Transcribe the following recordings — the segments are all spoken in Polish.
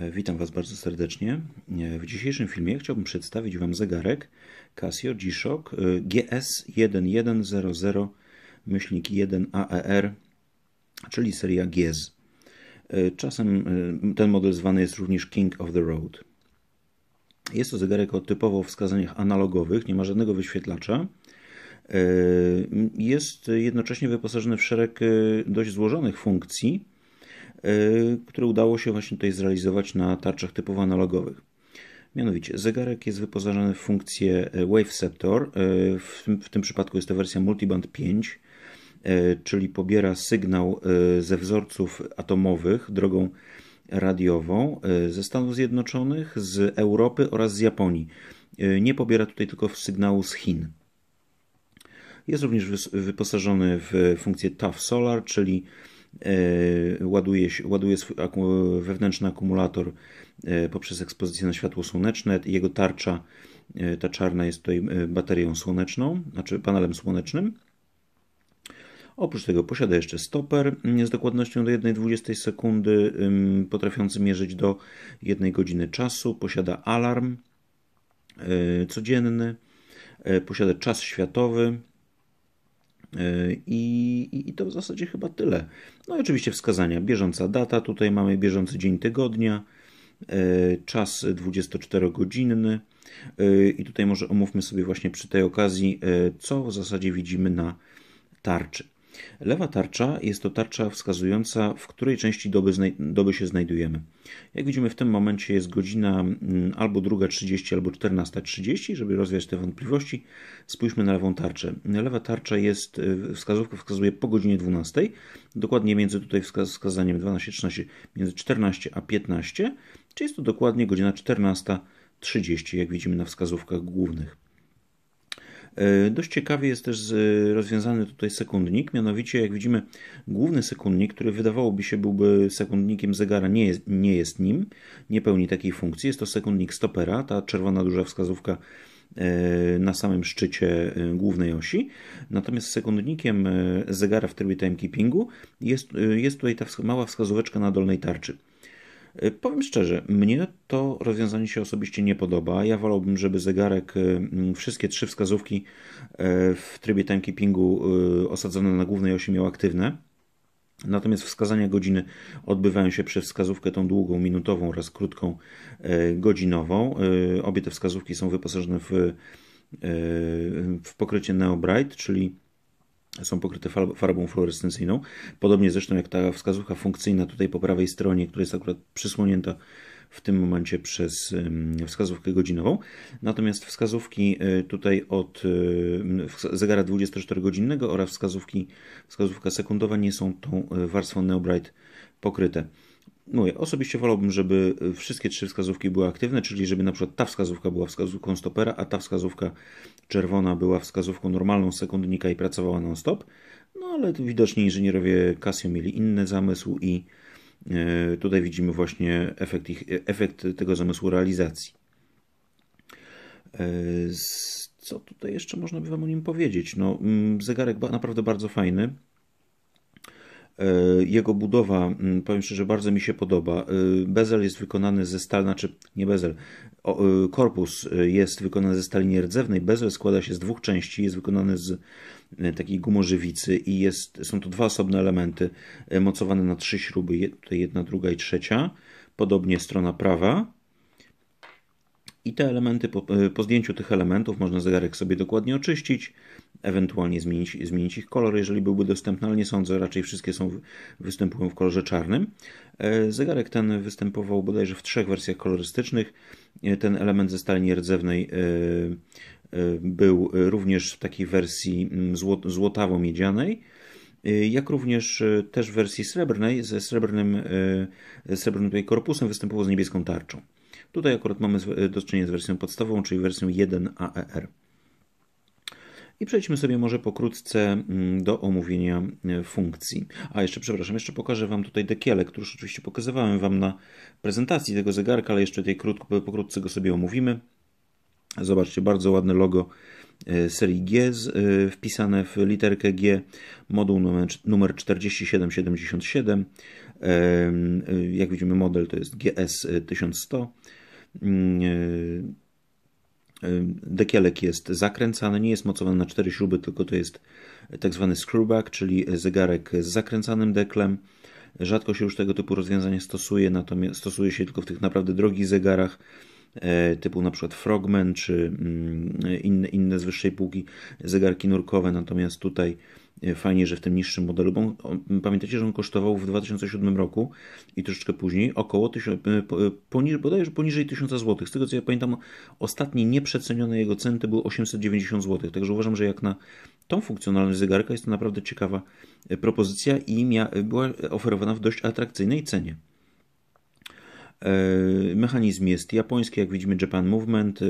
E, witam Was bardzo serdecznie. E, w dzisiejszym filmie chciałbym przedstawić Wam zegarek Casio G-Shock e, GS1100-1AER, czyli seria GS. Czasem ten model zwany jest również King of the Road. Jest to zegarek o typowo wskazaniach analogowych, nie ma żadnego wyświetlacza. Jest jednocześnie wyposażony w szereg dość złożonych funkcji, Y, które udało się właśnie tutaj zrealizować na tarczach typowo analogowych. Mianowicie zegarek jest wyposażony w funkcję y, Wave Sector. Y, w tym, w tym przypadku jest to wersja Multiband 5, czyli pobiera sygnał ze wzorców atomowych drogą radiową ze Stanów Zjednoczonych, z Europy oraz z Japonii. Nie pobiera tutaj tylko sygnału z Chin. Jest również wyposażony w funkcję TAF Solar, czyli E, ładuje, ładuje swój wewnętrzny akumulator e, poprzez ekspozycję na światło słoneczne. Jego tarcza, e, ta czarna, jest tutaj baterią słoneczną, znaczy panelem słonecznym. Oprócz tego posiada jeszcze stoper mm, z dokładnością do 1,20 sekundy, potrafiący mierzyć do 1 godziny czasu. Posiada alarm codzienny, posiada czas światowy, E, I, i, I, to w zasadzie chyba tyle. No i oczywiście wskazania. Bieżąca data, tutaj mamy bieżący dzień tygodnia, e, czas 24-godzinny. E, I tutaj może omówmy sobie właśnie przy tej okazji, co w zasadzie widzimy na tarczy. Lewa tarcza jest to tarcza wskazująca, w której części doby, doby się znajdujemy. Jak widzimy, w tym momencie jest godzina mm, albo 2.30, albo 14.30. Żeby rozwiać te wątpliwości, spójrzmy na lewą tarczę. Lewa tarcza jest, y, wskazówka wskazuje po godzinie 12, dokładnie między tutaj wskazaniem 12.13, między 14 a 15, czyli jest to dokładnie godzina 14.30, jak widzimy na wskazówkach głównych. E, dość ciekawie jest też rozwiązany tutaj sekundnik, mianowicie jak widzimy główny sekundnik, który wydawałoby się byłby sekundnikiem zegara, nie jest, nie jest nim, nie pełni takiej funkcji. Jest to sekundnik stopera, ta czerwona duża wskazówka e, na samym szczycie e, głównej osi. Natomiast sekundnikiem zegara w trybie timekeepingu jest, jest tutaj ta mała wskazóweczka na dolnej tarczy. Y, powiem szczerze, mnie to rozwiązanie się osobiście nie podoba. Ja wolałbym, żeby zegarek y, wszystkie trzy wskazówki y, w trybie timekeepingu osadzone na głównej osi miał aktywne. Natomiast wskazania godziny odbywają się przez wskazówkę tą długą, minutową oraz krótką godzinową. Obie te wskazówki są wyposażone w, w pokrycie neobright, czyli są pokryte farbą fluorescencyjną. Podobnie zresztą jak ta wskazówka funkcyjna tutaj po prawej stronie, która jest akurat przysłonięta w tym momencie przez wskazówkę godzinową. Natomiast wskazówki y, tutaj od zegara 24-godzinnego oraz wskazówki, wskazówka sekundowa nie są tą y, warstwą Neobright pokryte. Mówię, osobiście wolałbym, żeby y, wszystkie trzy wskazówki były aktywne, czyli żeby na przykład ta wskazówka była wskazówką stopera, a ta wskazówka Czerwona była wskazówką normalną sekundnika i pracowała non-stop, no ale widocznie inżynierowie Casio mieli inny zamysł i e, tutaj widzimy właśnie efekt, ich, efekt tego zamysłu realizacji. E, co tutaj jeszcze można by Wam o nim powiedzieć? No, mm, zegarek naprawdę bardzo fajny. E, jego budowa, mm, powiem szczerze, bardzo mi się podoba. E, bezel jest wykonany ze stali, znaczy nie bezel, e, korpus jest wykonany ze stali nierdzewnej. Bezel składa się z dwóch części, jest wykonany z takiej gumożywicy i jest, są to dwa osobne elementy mocowane na trzy śruby, tutaj jedna, druga i trzecia. Podobnie strona prawa. I te elementy, po, po zdjęciu tych elementów można zegarek sobie dokładnie oczyścić ewentualnie zmienić, zmienić ich kolor, jeżeli byłby dostępny, ale nie sądzę, raczej wszystkie są, występują w kolorze czarnym. E, zegarek ten występował bodajże w trzech wersjach kolorystycznych. E, ten element ze stali nierdzewnej e, był również w takiej wersji mm, złotawo-miedzianej, jak również też w wersji srebrnej ze srebrnym, ze srebrnym tutaj korpusem występował z niebieską tarczą. Tutaj akurat mamy do czynienia z wersją podstawową, czyli wersją 1 AER. I przejdźmy sobie może pokrótce mm, do omówienia e, funkcji. A jeszcze, przepraszam, jeszcze pokażę Wam tutaj dekielek, który już oczywiście pokazywałem Wam na prezentacji tego zegarka, ale jeszcze tej krótko, pokrótce go sobie omówimy. Zobaczcie, bardzo ładne logo e, serii G e, wpisane w literkę G, moduł numer 4777. Jak widzimy model to jest GS1100. Dekielek jest zakręcany, nie jest mocowany na cztery śruby, tylko to jest tak zwany screwback, czyli zegarek z zakręcanym deklem. Rzadko się już tego typu rozwiązania stosuje, natomiast stosuje się tylko w tych naprawdę drogich zegarach e, typu na przykład Frogman czy mm, inne, inne z wyższej półki zegarki nurkowe, natomiast tutaj E, fajnie, że w tym niższym modelu, bo on, pamiętacie, że on kosztował w 2007 roku i troszeczkę później około, tysiąc, e, e, poniż, bodajże poniżej 1000 zł. Z tego co ja pamiętam, ostatnie nieprzecenione jego centy to były 890 zł. Także uważam, że jak na tą funkcjonalność zegarka jest to naprawdę ciekawa propozycja i była oferowana w dość atrakcyjnej cenie. Mechanizm jest japoński, jak widzimy, Japan Movement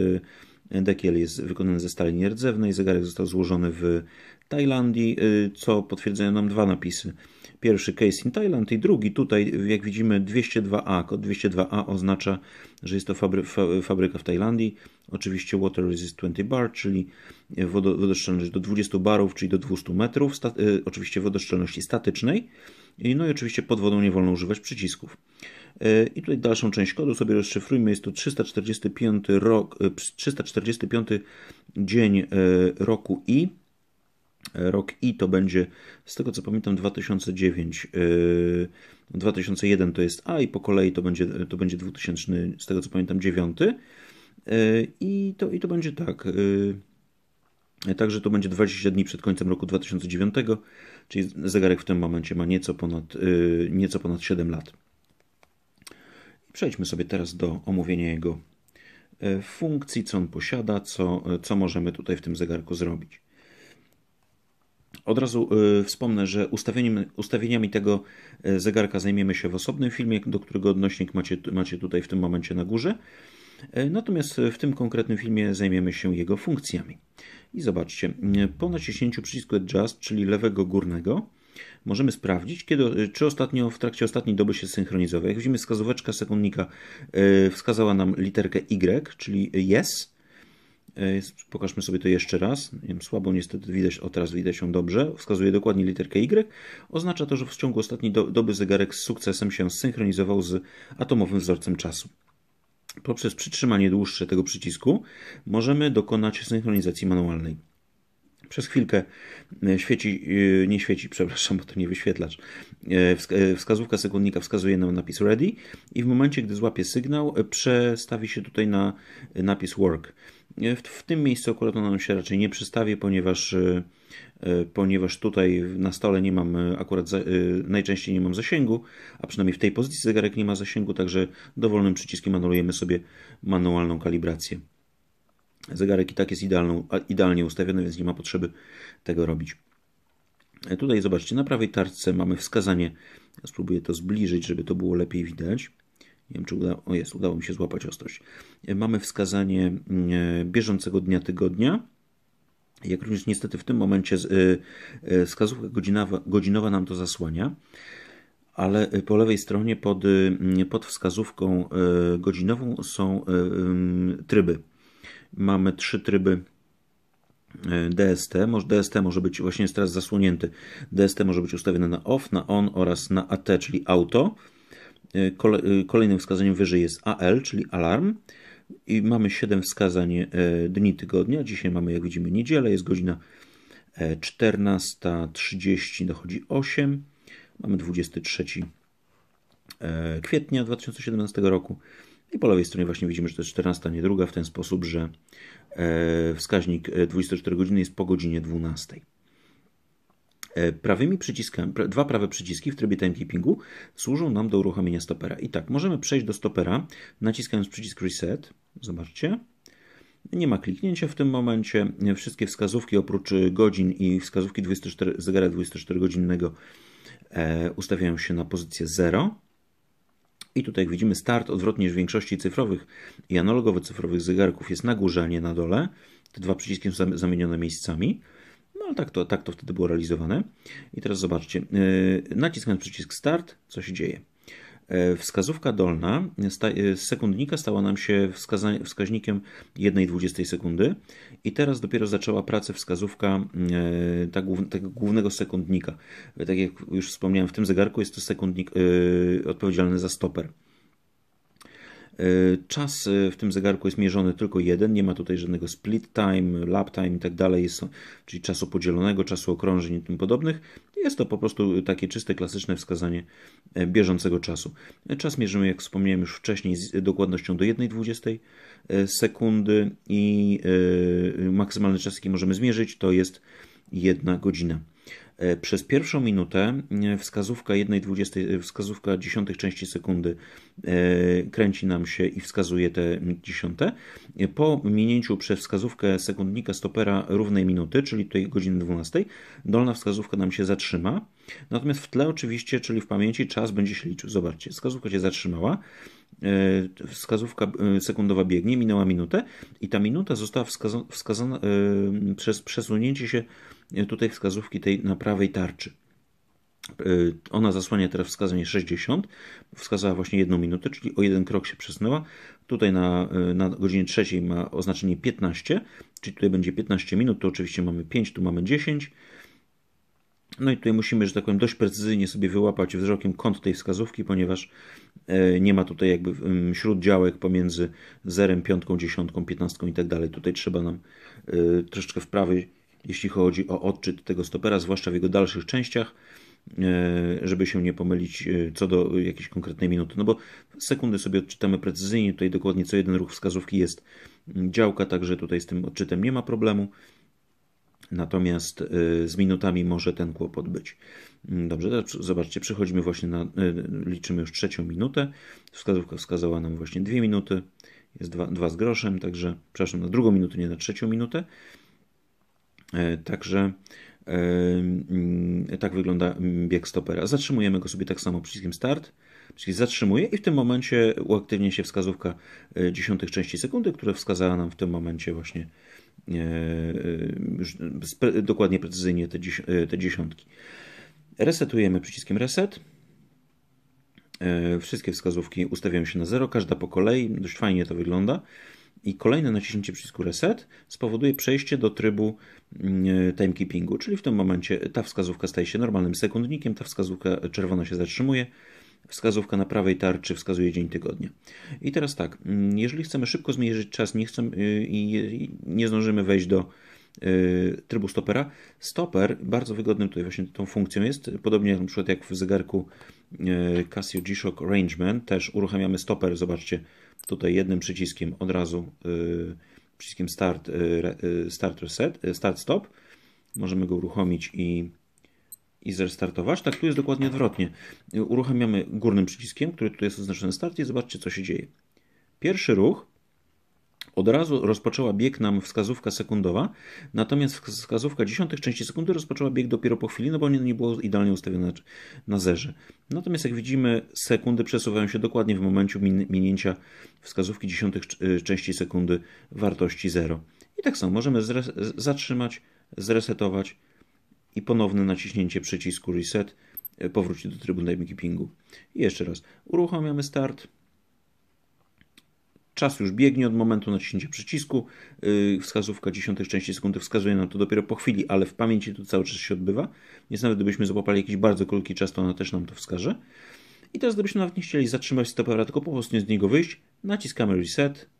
Dekiel jest wykonany ze stali nierdzewnej, zegarek został złożony w Tajlandii, y, co potwierdzają nam dwa napisy. Pierwszy Case in Thailand i drugi tutaj, jak widzimy, 202A. Kod 202A oznacza, że jest to fabry, fa, fabryka w Tajlandii. Oczywiście Water Resist 20 Bar, czyli wodo, wodoszczelność do 20 barów, czyli do 200 metrów. Sta, y, oczywiście wodoszczelności statycznej. No i oczywiście pod wodą nie wolno używać przycisków. I tutaj dalszą część kodu sobie rozszyfrujmy. Jest to 345, rok, 345 e, dzień e, roku I. E, rok I to będzie, z tego co pamiętam, 2009. 2001 to jest A i po kolei to będzie, to będzie 2000, z tego co pamiętam, 9. I to, i to będzie tak. Także to będzie 20 dni przed końcem roku 2009, czyli zegarek w tym momencie ma nieco ponad, nieco ponad 7 lat. Przejdźmy sobie teraz do omówienia jego e, funkcji, co on posiada, co, e, co możemy tutaj w tym zegarku zrobić. Od razu e, wspomnę, że ustawieniami, ustawieniami tego zegarka zajmiemy się w osobnym filmie, do którego odnośnik macie, macie tutaj w tym momencie na górze. natomiast w tym konkretnym filmie zajmiemy się jego funkcjami. I zobaczcie, po naciśnięciu przycisku Adjust, czyli lewego górnego, możemy sprawdzić, kiedy, y, czy ostatnio, w trakcie ostatniej doby się synchronizował. Jak widzimy, wskazóweczka sekundnika y, wskazała nam literkę Y, czyli yes. Y, pokażmy sobie to jeszcze raz. Słabo niestety widać, o teraz widać ją dobrze. Wskazuje dokładnie literkę Y. Oznacza to, że w ciągu ostatniej doby zegarek z sukcesem się synchronizował z atomowym wzorcem czasu. Poprzez przytrzymanie dłuższe tego przycisku możemy dokonać synchronizacji manualnej. Przez chwilkę e, świeci, e, nie świeci, przepraszam, bo to nie wyświetlacz. E, wskazówka sekundnika wskazuje nam napis ready i w momencie, gdy złapie sygnał, przestawi się tutaj na napis work. W, w tym miejscu akurat on nam się raczej nie przestawi, ponieważ, ponieważ tutaj na stole nie mam akurat za, najczęściej nie mam zasięgu, a przynajmniej w tej pozycji zegarek nie ma zasięgu, także dowolnym przyciskiem anulujemy sobie manualną kalibrację. Zegarek i tak jest idealną, idealnie ustawiony, więc nie ma potrzeby tego robić. E, tutaj zobaczcie, na prawej tarce mamy wskazanie. Ja spróbuję to zbliżyć, żeby to było lepiej widać. Nie wiem, czy uda... o jest, udało mi się złapać ostrość. E, mamy wskazanie mm, e, bieżącego dnia tygodnia. Jak również niestety w tym momencie wskazówka godzinowa, godzinowa nam to zasłania, ale po lewej stronie pod, pod wskazówką godzinową są tryby mamy trzy tryby e, DST. DST może być właśnie jest teraz zasłonięty. DST może być ustawiony na off, na on oraz na AT, czyli auto. E, e, kolejnym wskazaniem wyżej jest AL, czyli alarm. I mamy 7 wskazań dni tygodnia. Dzisiaj mamy, jak widzimy, niedzielę, jest godzina 14.30, dochodzi 8. Mamy 23 kwietnia 2017 roku. I po lewej stronie właśnie widzimy, że to jest 14, nie druga, w ten sposób, że e, wskaźnik 24 e, godziny jest po godzinie 12. E, prawymi przyciskami, dwa prawe przyciski w trybie timekeepingu służą nam do uruchomienia stopera. I tak, możemy przejść do stopera, naciskając przycisk Reset. Zobaczcie. Nie ma kliknięcia w tym momencie. Wszystkie wskazówki oprócz godzin i wskazówki 24, zegara 24-godzinnego ustawiają się na pozycję 0. I tutaj jak widzimy start odwrotnie niż w większości cyfrowych i analogowo cyfrowych zegarków jest na górze, a nie na dole. Te dwa przyciski są zamienione miejscami. No ale tak to, tak to wtedy było realizowane. I teraz zobaczcie, yy, naciskając przycisk start, co się dzieje. E, wskazówka dolna e, z sekundnika stała nam się wskaźnikiem 1,20 sekundy i teraz dopiero zaczęła pracę wskazówka e, tego głównego sekundnika. Tak jak już wspomniałem, w tym zegarku jest to sekundnik odpowiedzialny za stoper. E, czas e, w tym zegarku jest mierzony tylko jeden, nie ma tutaj żadnego split time, lap time itd., tak czyli czasu podzielonego, czasu okrążeń i tym podobnych. Jest to po prostu takie czyste, klasyczne wskazanie e, bieżącego czasu. Czas mierzymy, jak wspomniałem już wcześniej, z dokładnością do 1,20 sekundy i maksymalny czas, jaki możemy zmierzyć, to jest 1 godzina. E, przez pierwszą minutę e, wskazówka 1,20, e, wskazówka dziesiątych części sekundy kręci nam się i wskazuje te dziesiąte. Po minięciu przez wskazówkę sekundnika stopera równej minuty, czyli tutaj godziny 12, dolna wskazówka nam się zatrzyma. Natomiast w tle oczywiście, czyli w pamięci, czas będzie się liczył. Zobaczcie, wskazówka się zatrzymała, wskazówka sekundowa biegnie, minęła minutę i ta minuta została wskazana przez przesunięcie się tutaj wskazówki tej na prawej tarczy. Y, ona zasłania teraz wskazanie 60, wskazała właśnie jedną minutę, czyli o jeden krok się przesunęła. Tutaj na, y, na godzinie trzeciej ma oznaczenie 15, czyli tutaj będzie 15 minut, to oczywiście mamy 5, tu mamy 10. No i tutaj musimy, że tak powiem, dość precyzyjnie sobie wyłapać wzrokiem kąt tej wskazówki, ponieważ y, nie ma tutaj jakby śróddziałek pomiędzy zerem, piątką, dziesiątką, piętnastką i tak dalej. Tutaj trzeba nam troszeczkę w prawej jeśli chodzi o odczyt tego stopera, zwłaszcza w jego dalszych częściach, e, żeby się nie pomylić e, co do jakiejś konkretnej minuty. No bo sekundy sobie odczytamy precyzyjnie, tutaj dokładnie co jeden ruch wskazówki jest mm, działka, także tutaj z tym odczytem nie ma problemu. Natomiast e, z minutami może ten kłopot być. Mm, dobrze, teraz zobaczcie, przechodzimy właśnie na, liczymy już trzecią minutę. Wskazówka wskazała nam właśnie dwie minuty, jest dwa, dwa z groszem, także, przepraszam, na drugą minutę, nie na trzecią minutę. E, także tak wygląda mm, bieg stopera. Zatrzymujemy go sobie tak samo przyciskiem start, czyli zatrzymuje i w tym momencie uaktywnia się wskazówka e, dziesiątych części sekundy, która wskazała nam w tym momencie właśnie e, dokładnie precyzyjnie te, te dziesiątki. Resetujemy przyciskiem reset. Wszystkie wskazówki ustawiają się na zero, każda po kolei, dość fajnie to wygląda i kolejne naciśnięcie przycisku Reset spowoduje przejście do trybu mm, timekeepingu, czyli w tym momencie ta wskazówka staje się normalnym sekundnikiem, ta wskazówka czerwona się zatrzymuje, wskazówka na prawej tarczy wskazuje dzień tygodnia. I teraz tak, mm, jeżeli chcemy szybko zmierzyć czas nie chcemy, y, i nie zdążymy wejść do y, trybu stopera. Stoper bardzo wygodnym tutaj właśnie tą funkcją jest, podobnie jak na przykład jak w zegarku y, Casio G-Shock Rangeman, też uruchamiamy stoper, zobaczcie, Tutaj jednym przyciskiem od razu, y, przyciskiem start, y, y, start reset, start stop. Możemy go uruchomić i, i zrestartować. Tak, tu jest dokładnie odwrotnie. Uruchamiamy górnym przyciskiem, który tutaj jest oznaczony start i zobaczcie, co się dzieje. Pierwszy ruch od razu rozpoczęła bieg nam wskazówka sekundowa, natomiast wskazówka dziesiątych części sekundy rozpoczęła bieg dopiero po chwili, no bo nie było idealnie ustawione na zerze. Natomiast jak widzimy, sekundy przesuwają się dokładnie w momencie minięcia wskazówki dziesiątych y, części sekundy wartości 0. I tak samo możemy zatrzymać, zresetować i ponowne naciśnięcie przycisku reset y, powróci do trybu timekeepingu. I jeszcze raz, uruchamiamy start, Czas już biegnie od momentu naciśnięcia przycisku. Y, wskazówka dziesiątej części sekundy wskazuje nam to dopiero po chwili, ale w pamięci to cały czas się odbywa. Więc nawet gdybyśmy złapali jakiś bardzo krótki czas, to ona też nam to wskaże. I teraz gdybyśmy nawet nie chcieli zatrzymać stopera, tylko po prostu nie z niego wyjść, naciskamy reset.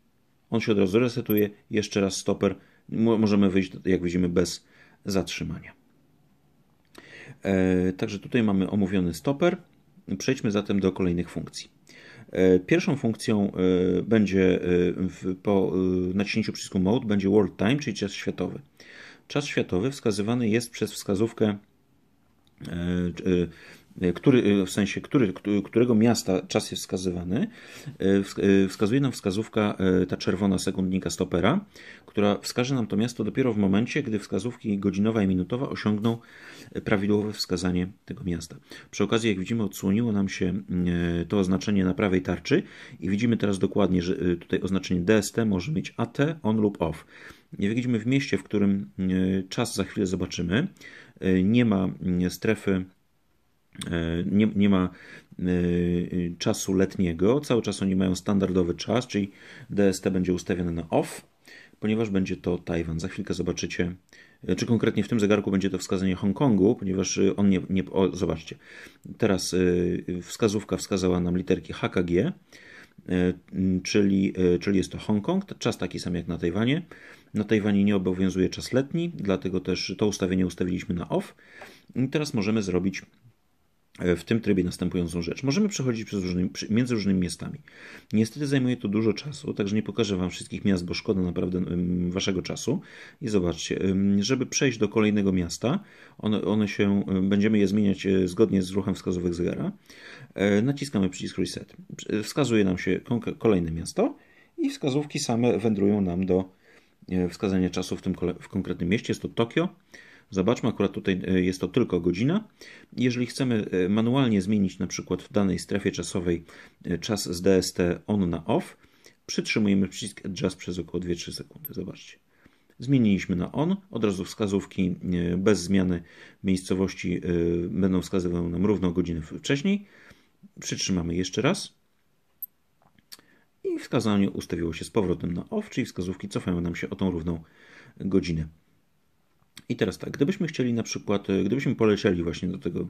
On się od razu resetuje. Jeszcze raz stoper. Możemy wyjść, jak widzimy, bez zatrzymania. E, także tutaj mamy omówiony stoper. Przejdźmy zatem do kolejnych funkcji. E, pierwszą funkcją e, będzie e, po naciśnięciu przycisku Mode będzie World Time, czyli czas światowy. Czas światowy wskazywany jest przez wskazówkę Y, który, y, w sensie który, którego miasta czas jest wskazywany, y, wskazuje nam wskazówka ta czerwona sekundnika stopera, która wskaże nam to miasto dopiero w momencie, gdy wskazówki godzinowa i minutowa osiągną prawidłowe wskazanie tego miasta. Przy okazji, jak widzimy, odsłoniło nam się to oznaczenie na prawej tarczy i widzimy teraz dokładnie, że tutaj oznaczenie DST może mieć AT, on lub off. Nie widzimy w mieście, w którym czas za chwilę zobaczymy, nie ma strefy E, nie, nie ma e, e, czasu letniego, cały czas oni mają standardowy czas, czyli DST będzie ustawione na off, ponieważ będzie to Tajwan. Za chwilkę zobaczycie, czy konkretnie w tym zegarku będzie to wskazanie Hongkongu, ponieważ on nie. nie o, zobaczcie, teraz wskazówka wskazała nam literki HKG, czyli, czyli jest to Hongkong, czas taki sam jak na Tajwanie. Na Tajwanie nie obowiązuje czas letni, dlatego też to ustawienie ustawiliśmy na off. I teraz możemy zrobić E, w tym trybie następującą rzecz. Możemy przechodzić przez różnymi, między różnymi miastami. Niestety zajmuje to dużo czasu, także nie pokażę Wam wszystkich miast, bo szkoda naprawdę Waszego czasu. I zobaczcie, żeby przejść do kolejnego miasta, one, one się, będziemy je zmieniać e, zgodnie z ruchem wskazówek zegara. E, naciskamy przycisk Reset. Wskazuje nam się kolejne miasto i wskazówki same wędrują nam do wskazania czasu w tym w konkretnym mieście. Jest to Tokio. Zobaczmy, akurat tutaj e, jest to tylko godzina. Jeżeli chcemy e, manualnie zmienić na przykład w danej strefie czasowej e, czas z DST on na off, przytrzymujemy przycisk adjust przez około 2-3 sekundy. Zobaczcie. Zmieniliśmy na on, od razu wskazówki bez zmiany miejscowości będą wskazywały nam równą godzinę wcześniej. Przytrzymamy jeszcze raz i wskazanie ustawiło się z powrotem na off, czyli wskazówki cofają nam się o tą równą godzinę. I teraz tak, gdybyśmy chcieli na przykład, e, gdybyśmy polecieli właśnie do tego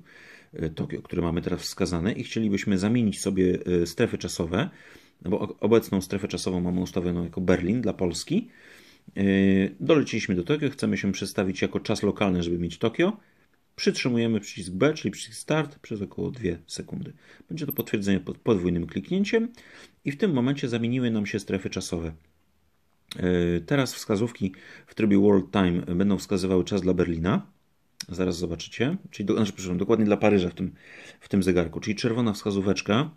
e, Tokio, które mamy teraz wskazane i chcielibyśmy zamienić sobie e, strefy czasowe, no bo obecną strefę czasową mamy ustawioną jako Berlin dla Polski, Doleciliśmy do Tokio, chcemy się przestawić jako czas lokalny, żeby mieć Tokio, przytrzymujemy przycisk B, czyli przycisk Start przez około 2 sekundy. Będzie to potwierdzenie pod podwójnym kliknięciem i w tym momencie zamieniły nam się strefy czasowe. E, teraz wskazówki w trybie World Time będą wskazywały czas dla Berlina. Zaraz zobaczycie. Czyli do, znaczy, przepraszam, dokładnie dla Paryża w tym, w tym zegarku. Czyli czerwona wskazóweczka,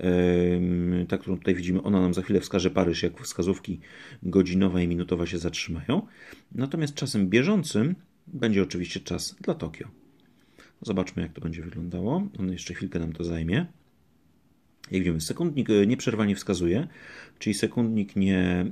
yy, ta, którą tutaj widzimy, ona nam za chwilę wskaże Paryż, jak wskazówki godzinowa i minutowa się zatrzymają. Natomiast czasem bieżącym będzie oczywiście czas dla Tokio. Zobaczmy, jak to będzie wyglądało. On jeszcze chwilkę nam to zajmie jak wiemy, sekundnik e, nieprzerwanie wskazuje, czyli sekundnik nie,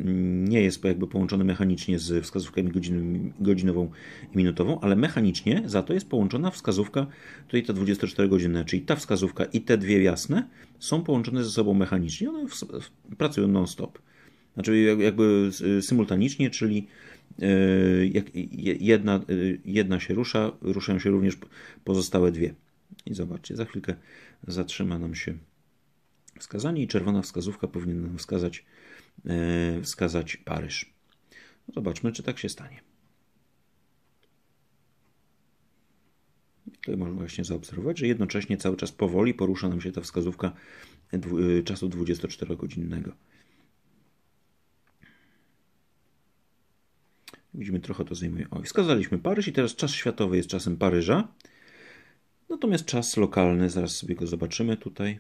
nie jest jakby połączony mechanicznie z wskazówkami godzin, godzinową i minutową, ale mechanicznie za to jest połączona wskazówka, tutaj ta 24-godzinna, czyli ta wskazówka i te dwie jasne są połączone ze sobą mechanicznie, one w, w, pracują non-stop. Znaczy jakby symultanicznie, czyli e, jak jedna, e, jedna się rusza, ruszają się również pozostałe dwie. I zobaczcie, za chwilkę zatrzyma nam się Wskazanie i czerwona wskazówka powinna wskazać, e, wskazać Paryż. No zobaczmy, czy tak się stanie. Tutaj można właśnie zaobserwować, że jednocześnie cały czas powoli porusza nam się ta wskazówka e, czasu 24-godzinnego. Widzimy, trochę to zajmuje. Oj, wskazaliśmy Paryż i teraz czas światowy jest czasem Paryża. Natomiast czas lokalny, zaraz sobie go zobaczymy tutaj.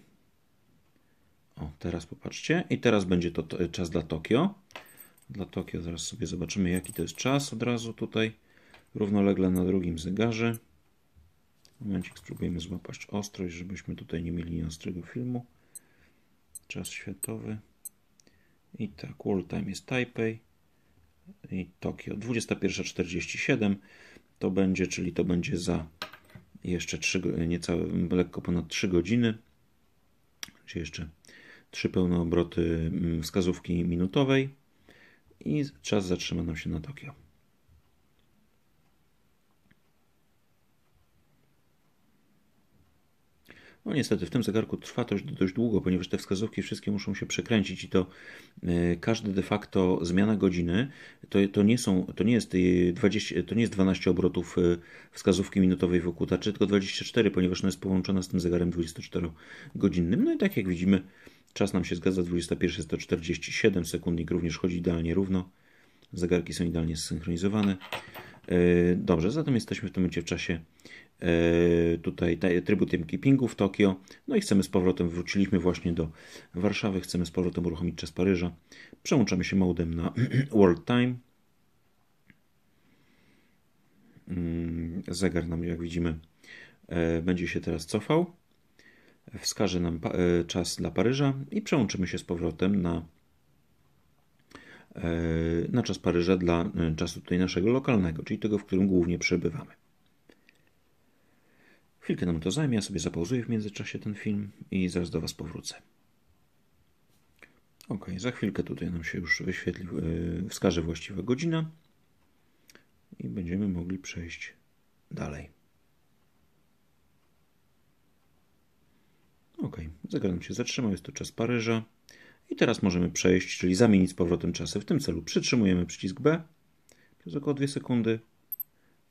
O, teraz popatrzcie. I teraz będzie to e, czas dla Tokio. Dla Tokio zaraz sobie zobaczymy, jaki to jest czas od razu tutaj. Równolegle na drugim zegarze. Momencik, spróbujemy złapać ostrość, żebyśmy tutaj nie mieli nieostrego filmu. Czas światowy. I tak, World Time jest Taipei i Tokio. 21.47 to będzie, czyli to będzie za jeszcze 3, niecałe, lekko ponad 3 godziny. Czy jeszcze trzy pełne obroty mm, wskazówki minutowej i czas zatrzyma nam się na Tokio. No niestety w tym zegarku trwa to dość długo, ponieważ te wskazówki wszystkie muszą się przekręcić i to e, każdy de facto zmiana godziny to, to, nie, są, to, nie, jest 20, e, to nie jest 12 obrotów e, wskazówki minutowej wokół tarczy, tylko 24, ponieważ ona jest połączona z tym zegarem 24-godzinnym. No i tak jak widzimy, Czas nam się zgadza, 21.147 sekundnik również chodzi idealnie równo. Zegarki są idealnie zsynchronizowane. E, dobrze, zatem jesteśmy w tym momencie w czasie e, tutaj trybu timekeepingu w Tokio. No i chcemy z powrotem, wróciliśmy właśnie do Warszawy, chcemy z powrotem uruchomić czas Paryża. Przełączamy się modem na World Time. Mm, zegar nam, jak widzimy, e, będzie się teraz cofał wskaże nam e, czas dla Paryża i przełączymy się z powrotem na, e, na czas Paryża dla e, czasu tutaj naszego lokalnego, czyli tego, w którym głównie przebywamy. Chwilkę nam to zajmie, ja sobie zapauzuję w międzyczasie ten film i zaraz do Was powrócę. Ok, za chwilkę tutaj nam się już wyświetli, wskaże właściwa godzina i będziemy mogli przejść dalej. Zegarem się zatrzymał, jest to czas Paryża. I teraz możemy przejść, czyli zamienić z powrotem czasy. W tym celu przytrzymujemy przycisk B przez około 2 sekundy.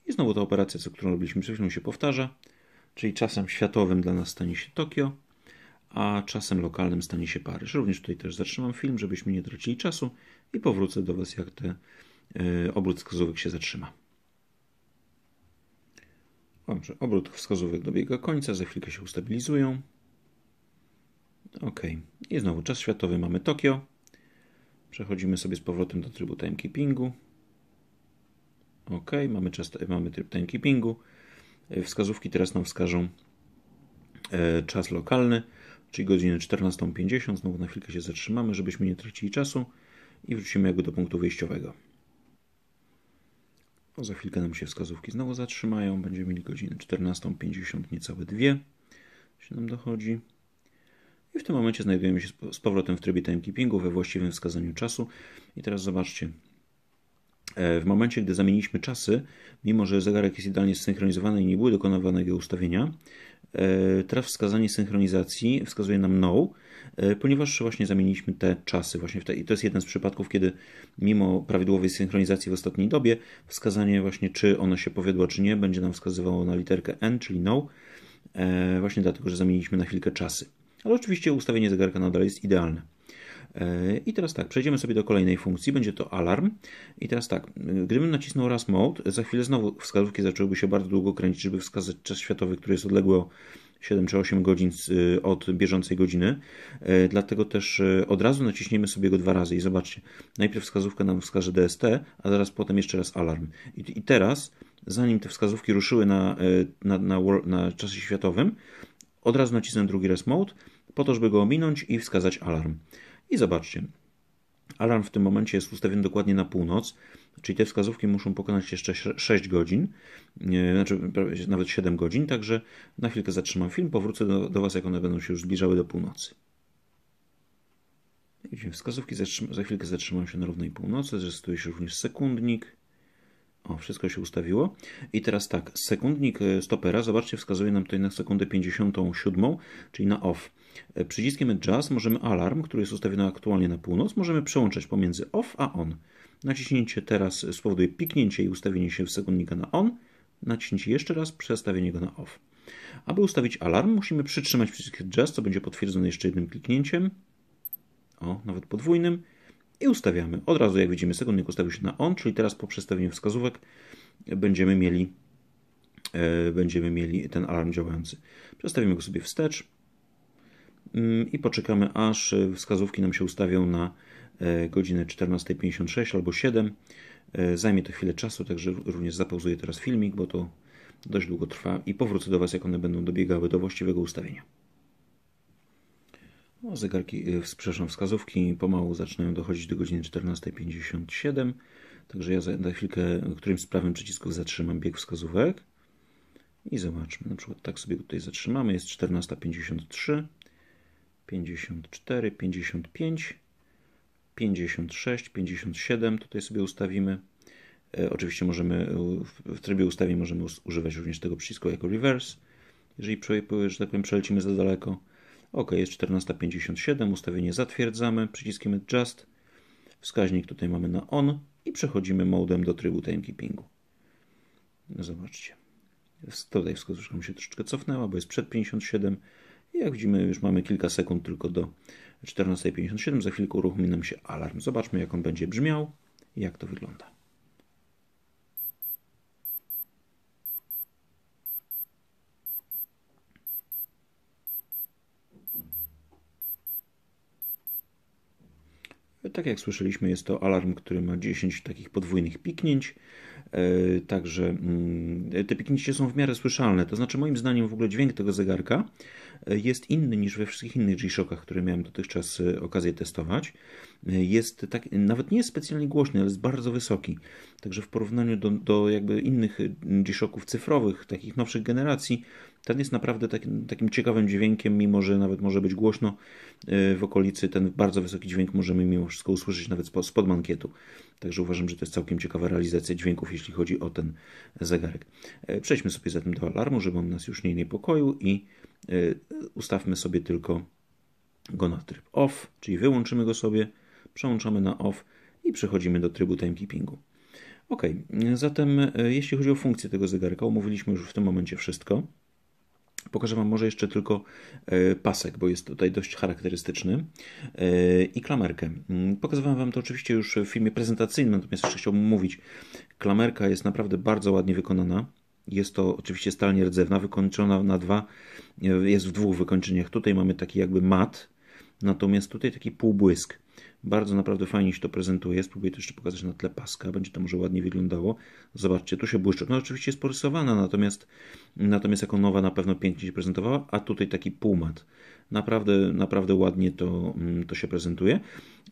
I znowu ta operacja, co którą robiliśmy przed chwilą, się powtarza. Czyli czasem światowym dla nas stanie się Tokio, a czasem lokalnym stanie się Paryż. Również tutaj też zatrzymam film, żebyśmy nie tracili czasu i powrócę do Was, jak ten yy, e, obrót wskazówek się zatrzyma. Dobrze, obrót wskazówek dobiega końca, za chwilkę się ustabilizują. OK. I znowu czas światowy mamy Tokio. Przechodzimy sobie z powrotem do trybu timekeepingu. OK, mamy, czas, mamy tryb timekeepingu. E, wskazówki teraz nam wskażą e, czas lokalny, czyli godzinę 14.50. Znowu na chwilkę się zatrzymamy, żebyśmy nie tracili czasu i wrócimy jakby do punktu wyjściowego. O, za chwilkę nam się wskazówki znowu zatrzymają. Będziemy mieli godzinę 14.50, niecałe dwie się nam dochodzi. I w tym momencie znajdujemy się z powrotem w trybie timekeepingu we właściwym wskazaniu czasu. I teraz zobaczcie. E, w momencie, gdy zamieniliśmy czasy, mimo że zegarek jest idealnie zsynchronizowany i nie były dokonywane jego ustawienia, e, teraz wskazanie synchronizacji wskazuje nam no, e, ponieważ właśnie zamieniliśmy te czasy. Właśnie te, I to jest jeden z przypadków, kiedy mimo prawidłowej synchronizacji w ostatniej dobie, wskazanie właśnie czy ono się powiodło, czy nie, będzie nam wskazywało na literkę N, czyli no, właśnie dlatego, że zamieniliśmy na chwilkę czasy. Ale oczywiście ustawienie zegarka nadal jest idealne. E, I teraz tak, przejdziemy sobie do kolejnej funkcji, będzie to alarm. I teraz tak, gdybym nacisnął raz mode, za chwilę znowu wskazówki zaczęłyby się bardzo długo kręcić, żeby wskazać czas światowy, który jest odległy o 7 czy 8 godzin e, od bieżącej godziny. E, dlatego też od razu naciśniemy sobie go dwa razy i zobaczcie, najpierw wskazówka nam wskaże DST, a zaraz potem jeszcze raz alarm. I, teraz, zanim te wskazówki ruszyły na, na, na, na czasie światowym, od razu nacisnę drugi raz mode, po to, żeby go ominąć i wskazać alarm. I zobaczcie, alarm w tym momencie jest ustawiony dokładnie na północ, czyli te wskazówki muszą pokonać jeszcze 6 godzin, znaczy nawet 7 godzin, także na chwilkę zatrzymam film, powrócę do, do Was, jak one będą się już zbliżały do północy. Widzimy wskazówki, za chwilkę zatrzymam się na równej północy, zrestuje się również sekundnik. O, wszystko się ustawiło. I teraz tak, sekundnik e, stopera, zobaczcie, wskazuje nam tutaj na sekundę 57, czyli na off. E, przyciskiem Adjust możemy alarm, który jest ustawiony aktualnie na północ, możemy przełączać pomiędzy off a on. Naciśnięcie teraz spowoduje piknięcie i ustawienie się w sekundnika na on. Naciśnięcie jeszcze raz, przestawienie go na off. Aby ustawić alarm, musimy przytrzymać przycisk Adjust, co będzie potwierdzone jeszcze jednym kliknięciem. O, nawet podwójnym. I ustawiamy. Od razu, jak widzimy, sekundnik ustawił się na on, czyli teraz po przestawieniu wskazówek będziemy mieli, yy, będziemy mieli ten alarm działający. Przestawimy go sobie wstecz. Mm, i poczekamy aż e, wskazówki nam się ustawią na e, godzinę 14.56 albo 7. E, zajmie to chwilę czasu, także również zapauzuję teraz filmik, bo to dość długo trwa i powrócę do Was, jak one będą dobiegały do właściwego ustawienia. No, zegarki, przepraszam, wskazówki pomału zaczynają dochodzić do godziny 14.57, także ja za, za chwilkę którymś z prawym przycisków zatrzymam bieg wskazówek i zobaczmy, na przykład tak sobie tutaj zatrzymamy, jest 14.53, 54, 55, 56, 57. Tutaj sobie ustawimy. E, oczywiście możemy e, w trybie ustawień możemy używać również tego przycisku jako reverse, jeżeli że tak powiem, przelecimy za daleko. OK, jest 14.57, ustawienie zatwierdzamy, przyciskiem adjust, wskaźnik tutaj mamy na on i przechodzimy modem do trybu timekeepingu. No zobaczcie. Tutaj wskazówka mi się troszeczkę cofnęła, bo jest przed 57, jak widzimy, już mamy kilka sekund tylko do 14.57. Za chwilkę uruchomi nam się alarm. Zobaczmy, jak on będzie brzmiał i jak to wygląda. Tak jak słyszeliśmy, jest to alarm, który ma 10 takich podwójnych piknięć. E, także mm, te piknięcia są w miarę słyszalne. To znaczy, moim zdaniem, w ogóle dźwięk tego zegarka jest inny niż we wszystkich innych G-Shockach, które miałem dotychczas e, okazję testować. E, jest tak, nawet nie jest specjalnie głośny, ale jest bardzo wysoki. Także w porównaniu do, do jakby innych e, G-Shocków cyfrowych, takich nowszych generacji, ten jest naprawdę tak, takim ciekawym dźwiękiem, mimo że nawet może być głośno w okolicy. Ten bardzo wysoki dźwięk możemy mimo wszystko usłyszeć nawet spod mankietu. Także uważam, że to jest całkiem ciekawa realizacja dźwięków, jeśli chodzi o ten zegarek. Przejdźmy sobie zatem do alarmu, żeby on nas już nie niepokoił i Y, ustawmy sobie tylko go na tryb off, czyli wyłączymy go sobie, przełączamy na off i przechodzimy do trybu timekeepingu. Ok, zatem y, jeśli chodzi o funkcję tego zegarka, omówiliśmy już w tym momencie wszystko. Pokażę Wam może jeszcze tylko y, pasek, bo jest tutaj dość charakterystyczny i klamerkę. Mm, Pokazywałem Wam to oczywiście już w filmie prezentacyjnym, natomiast jeszcze chciałbym mówić, klamerka jest naprawdę bardzo ładnie wykonana. Jest to oczywiście stal nierdzewna, wykończona na dwa, e, jest w dwóch wykończeniach. Tutaj mamy taki jakby mat, natomiast tutaj taki półbłysk. Bardzo naprawdę fajnie się to prezentuje. Spróbuję to jeszcze pokazać na tle paska, będzie to może ładnie wyglądało. Zobaczcie, tu się błyszczy. No oczywiście jest porysowana, natomiast, natomiast jako nowa na pewno pięknie się prezentowała, a tutaj taki półmat. Naprawdę, naprawdę ładnie to, mm, to się prezentuje.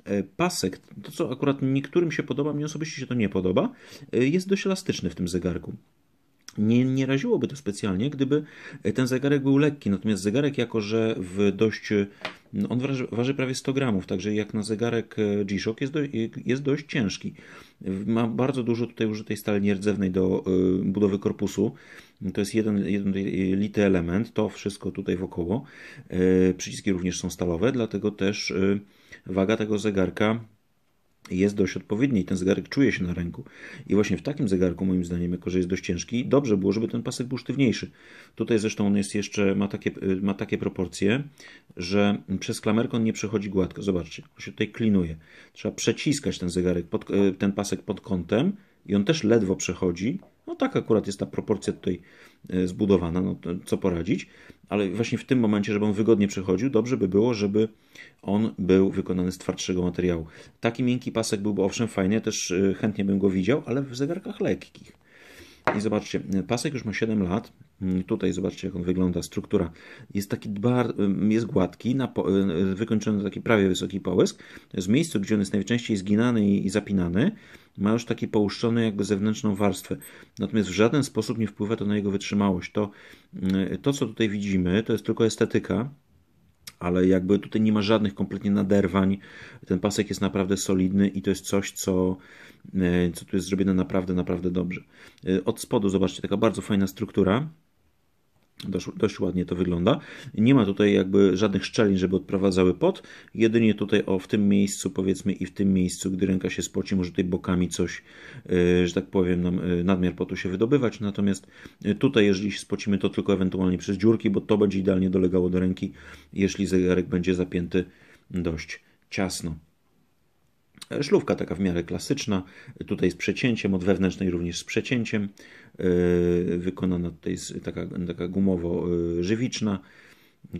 E, pasek, to co akurat niektórym się podoba, mi osobiście się to nie podoba, e, jest dość elastyczny w tym zegarku. Nie, nie raziłoby to specjalnie, gdyby ten zegarek był lekki. Natomiast zegarek, jako że w dość. No, on waży, waży, prawie 100 gramów, także jak na zegarek e, G-Shock jest, do, jest dość ciężki. Ma bardzo dużo tutaj użytej stali nierdzewnej do y, budowy korpusu. To jest jeden, jeden e, lity element, to wszystko tutaj wokoło. Y, przyciski również są stalowe, dlatego też y, waga tego zegarka jest dość odpowiedni i ten zegarek czuje się na ręku. I właśnie w takim zegarku, moim zdaniem, jako że jest dość ciężki, dobrze było, żeby ten pasek był sztywniejszy. Tutaj zresztą on jest jeszcze, ma takie, y, ma takie proporcje, że przez klamerkę on nie przechodzi gładko. Zobaczcie, on się tutaj klinuje. Trzeba przeciskać ten zegarek, pod, y, ten pasek pod kątem i on też ledwo przechodzi. No tak akurat jest ta proporcja tutaj y, zbudowana, no co poradzić ale właśnie w tym momencie, żeby on wygodnie przechodził, dobrze by było, żeby on był wykonany z twardszego materiału. Taki miękki pasek byłby owszem fajny, ja też y, chętnie bym go widział, ale w zegarkach lekkich. I zobaczcie, y, pasek już ma 7 lat. Mm, tutaj zobaczcie, jak on wygląda. Struktura jest taki bar, mm, jest gładki, na, y, wykończony taki prawie wysoki połysk. Z miejscu, gdzie on jest najczęściej zginany i zapinany, ma już taki połuszczony jakby zewnętrzną warstwę. Natomiast w żaden sposób nie wpływa to na jego wytrzymałość. To, mm, to co tutaj widzimy, to jest tylko estetyka, ale jakby tutaj nie ma żadnych kompletnie naderwań. Ten pasek jest naprawdę solidny i to jest coś, co, e, co tu jest zrobione naprawdę, naprawdę dobrze. E, od spodu, zobaczcie, taka bardzo fajna struktura Dość, dość, ładnie to wygląda. Nie ma tutaj jakby żadnych szczelin, żeby odprowadzały pot. Jedynie tutaj o w tym miejscu powiedzmy i w tym miejscu, gdy ręka się spoci, może tutaj bokami coś, e, że tak powiem, nam e, nadmiar potu się wydobywać. Natomiast e, tutaj, jeżeli się spocimy, to tylko ewentualnie przez dziurki, bo to będzie idealnie dolegało do ręki, jeśli zegarek będzie zapięty dość ciasno. Szlówka taka w miarę klasyczna, tutaj z przecięciem, od wewnętrznej również z przecięciem. E, wykonana tutaj jest taka, taka gumowo-żywiczna. E,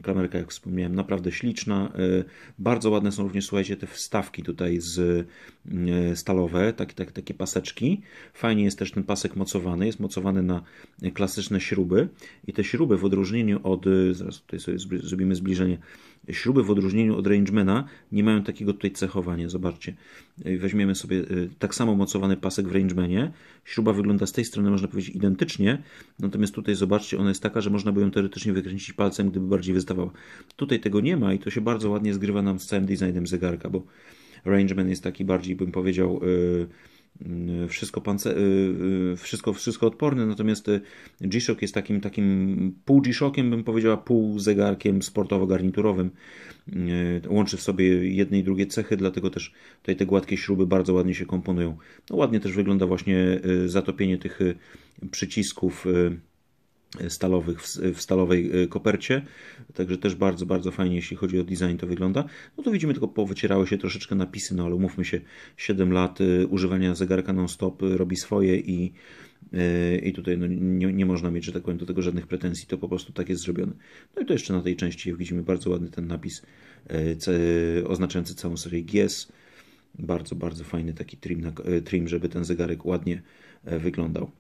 Klamerka, jak wspomniałem, naprawdę śliczna. E, bardzo ładne są również, słuchajcie, te wstawki tutaj z e, stalowe, takie takie takie paseczki. Fajnie jest też ten pasek mocowany, jest mocowany na klasyczne śruby i te śruby w odróżnieniu od, e, zaraz tutaj sobie zrobimy zbliżenie, śruby w odróżnieniu od rangemana nie mają takiego tutaj cechowania, zobaczcie. Weźmiemy sobie tak samo mocowany pasek w rangemanie. Śruba wygląda z tej strony, można powiedzieć, identycznie, natomiast tutaj, zobaczcie, ona jest taka, że można by ją teoretycznie wykręcić palcem, gdyby bardziej wystawał. Tutaj tego nie ma i to się bardzo ładnie zgrywa nam z całym designem zegarka, bo Rangeman jest taki bardziej, bym powiedział, y, y, wszystko, pancer- y, wszystko, wszystko odporne, natomiast G-Shock jest takim, takim pół G-Shockiem, bym powiedziała, pół zegarkiem sportowo-garniturowym. Łączy w sobie jedne i drugie cechy, dlatego też tutaj te gładkie śruby bardzo ładnie się komponują. No, ładnie też wygląda właśnie zatopienie tych przycisków stalowych w, stalowej e, kopercie. Także też bardzo, bardzo fajnie, jeśli chodzi o design to wygląda. No to widzimy, tylko powycierały się troszeczkę napisy, no ale umówmy się, 7 lat e, używania zegarka non-stop e, robi swoje i, i tutaj no, nie, nie można mieć, że tak powiem, do tego żadnych pretensji. To po prostu tak jest zrobione. No i to jeszcze na tej części widzimy bardzo ładny ten napis oznaczający całą serię GS. Bardzo, bardzo fajny taki trim, trim żeby ten zegarek ładnie wyglądał.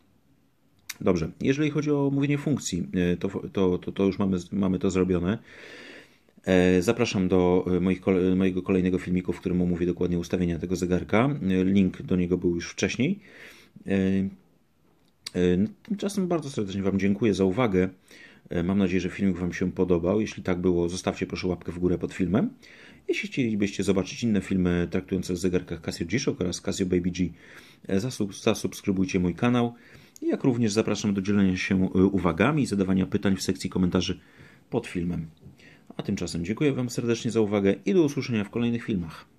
Dobrze, jeżeli chodzi o mówienie funkcji, e, to, to, to, to już mamy, mamy to zrobione. E, zapraszam do e, moich, mojego kolejnego filmiku, w którym omówię dokładnie ustawienia tego zegarka. Link do niego był już wcześniej. No, tymczasem bardzo serdecznie Wam dziękuję za uwagę. Mam nadzieję, że filmik Wam się podobał. Jeśli tak było, zostawcie proszę łapkę w górę pod filmem. Jeśli chcielibyście zobaczyć inne filmy traktujące o zegarkach Casio G-Shock oraz Casio Baby G, zasubskrybujcie mój kanał jak również zapraszam do dzielenia się e, uwagami i zadawania pytań w sekcji komentarzy pod filmem. A tymczasem dziękuję Wam serdecznie za uwagę i do usłyszenia w kolejnych filmach.